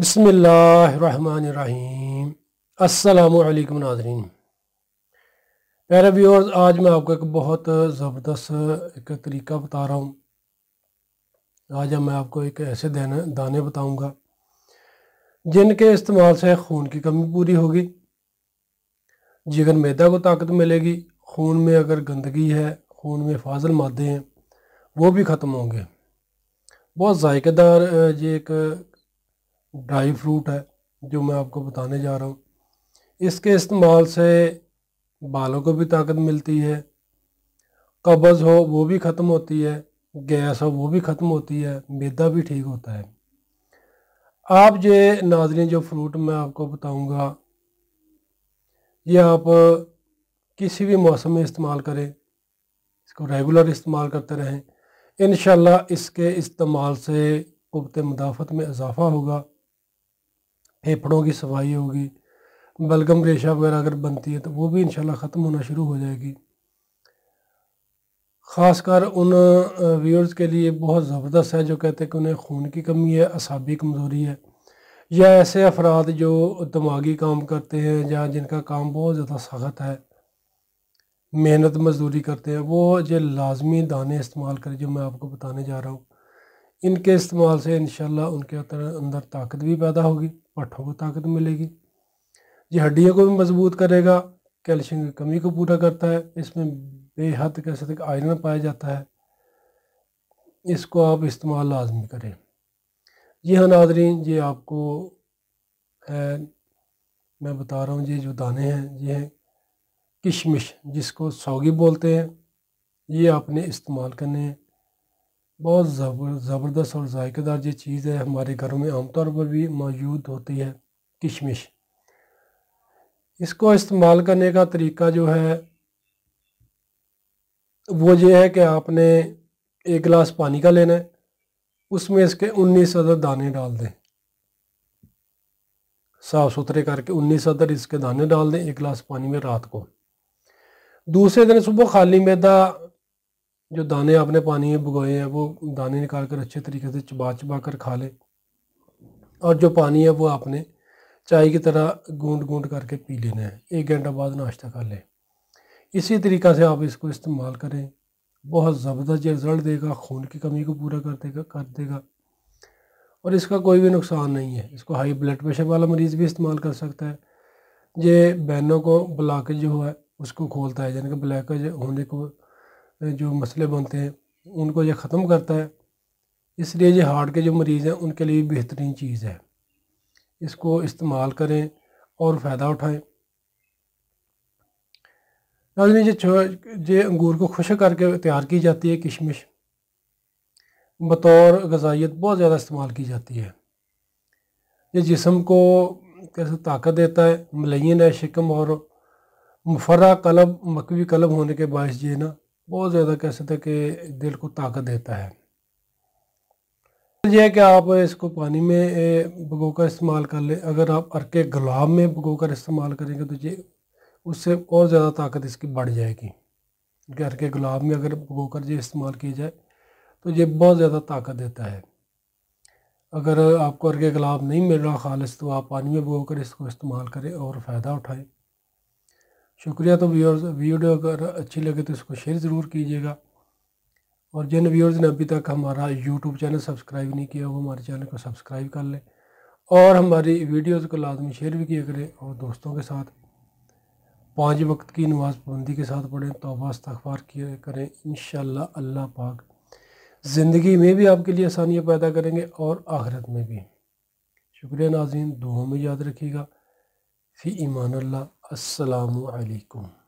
बसमीम अल्लाम नाजरीन मेरा व्यूअर्स आज मैं आपको एक बहुत ज़बरदस्त एक तरीका बता रहा हूँ आज मैं आपको एक ऐसे दाने दाने बताऊँगा जिनके इस्तेमाल से खून की कमी पूरी होगी जिगर मैदा को ताकत मिलेगी खून में अगर गंदगी है खून में फाजल मादे हैं वो भी ख़त्म होंगे बहुत जायकेदार ये एक ड्राई फ्रूट है जो मैं आपको बताने जा रहा हूँ इसके इस्तेमाल से बालों को भी ताकत मिलती है कब्ज़ हो वो भी ख़त्म होती है गैस हो वो भी ख़त्म होती है मैदा भी ठीक होता है आप ये नाजरी जो फ्रूट मैं आपको बताऊंगा ये आप किसी भी मौसम में इस्तेमाल करें इसको रेगुलर इस्तेमाल करते रहें इन इसके इस्तेमाल से कुत मुदाफ़त में इजाफ़ा होगा फेफड़ों की सफाई होगी बलगम रेशा वगैरह अगर बनती है तो वो भी इंशाल्लाह ख़त्म होना शुरू हो जाएगी ख़ासकर उन व्यूअर्स के लिए बहुत ज़बरदस्त है जो कहते हैं कि उन्हें खून की कमी है असाबी कमज़ोरी है या ऐसे अफराद जो दिमागी काम करते हैं या जिनका काम बहुत ज़्यादा सख्त है मेहनत मजदूरी करते हैं वो जो लाजमी दाने इस्तेमाल करें जो मैं आपको बताने जा रहा हूँ इनके इस्तेमाल से इन उनके अंदर ताकत भी पैदा होगी पट्ठों को ताकत मिलेगी ये हड्डियों को भी मजबूत करेगा कैल्शियम की कमी को पूरा करता है इसमें बेहद कैसे तक आयरन पाया जाता है इसको आप इस्तेमाल लाजमी करें जी हाँ नाजरीन ये आपको है मैं बता रहा हूँ ये जो दाने हैं ये हैं किशमिश जिसको सौगी बोलते हैं ये आपने इस्तेमाल करने हैं बहुत ज़बर ज़बरदस्त और जायकेदार ये चीज़ है हमारे घरों में आमतौर पर भी मौजूद होती है किशमिश इसको इस्तेमाल करने का तरीका जो है वो ये है कि आपने एक गिलास पानी का लेना है उसमें इसके उन्नीस अदर दाने डाल दें साफ़ सुथरे करके उन्नीस अदर इसके दाने डाल दें एक गिलास पानी में रात को दूसरे दिन सुबह खाली मैदा जो दाने आपने पानी में भुगोए हैं वो दाने निकाल कर अच्छे तरीके से चबा चबा कर खा ले और जो पानी है वो आपने चाय की तरह गूंद गूंद करके पी लेना है एक घंटा बाद नाश्ता कर ले इसी तरीक़ा से आप इसको इस्तेमाल करें बहुत ज़बरदस्त रिज़ल्ट देगा खून की कमी को पूरा कर देगा कर देगा और इसका कोई भी नुकसान नहीं है इसको हाई ब्लड प्रेशर वाला मरीज़ भी इस्तेमाल कर सकता है ये बैनों को ब्लॉकेज जो है उसको खोलता है यानी कि ब्लैकेज होने को जो मसले बनते हैं उनको ये ख़त्म करता है इसलिए ये हार्ट के जो मरीज़ हैं उनके लिए बेहतरीन चीज़ है इसको इस्तेमाल करें और फ़ायदा उठाएं नाजनी ये अंगूर को खुश करके तैयार की जाती है किशमिश बतौर गजाइत बहुत ज़्यादा इस्तेमाल की जाती है ये जिसम को कैसे ताकत देता है मलैन है शिकम और मुफरा कलब मकवी कलब होने के बायस ये ना बहुत ज़्यादा कह सकते हैं कि दिल को ताकत देता है यह कि आप इसको पानी में भगो कर इस्तेमाल कर लें अगर आप अरके गुलाब में भगो कर इस्तेमाल करेंगे तो ये उससे और ज़्यादा ताकत इसकी बढ़ जाएगी क्योंकि अरके गुलाब में अगर भगो कर ये इस्तेमाल किया जाए तो ये बहुत ज़्यादा ताकत देता है अगर आपको अरके गुलाब नहीं मिल रहा खालस तो आप पानी में भगो कर इसको इस्तेमाल करें और फ़ायदा उठाएँ शुक्रिया तो व्यूअर्स वीडियो अगर अच्छी लगे तो इसको शेयर ज़रूर कीजिएगा और जिन व्यूअर्स ने अभी तक हमारा यूट्यूब चैनल सब्सक्राइब नहीं किया वो हमारे चैनल को सब्सक्राइब कर लें और हमारी वीडियोस को लाजमी शेयर भी किया करें और दोस्तों के साथ पाँच वक्त की नमाज पाबंदी के साथ पढ़ें तो अखबार किया करें इन अल्लाह पाक ज़िंदगी में भी आपके लिए आसानियाँ पैदा करेंगे और आखिरत में भी शुक्रिया नाजीन दुआ में याद रखिएगा في إيمان الله السلام عليكم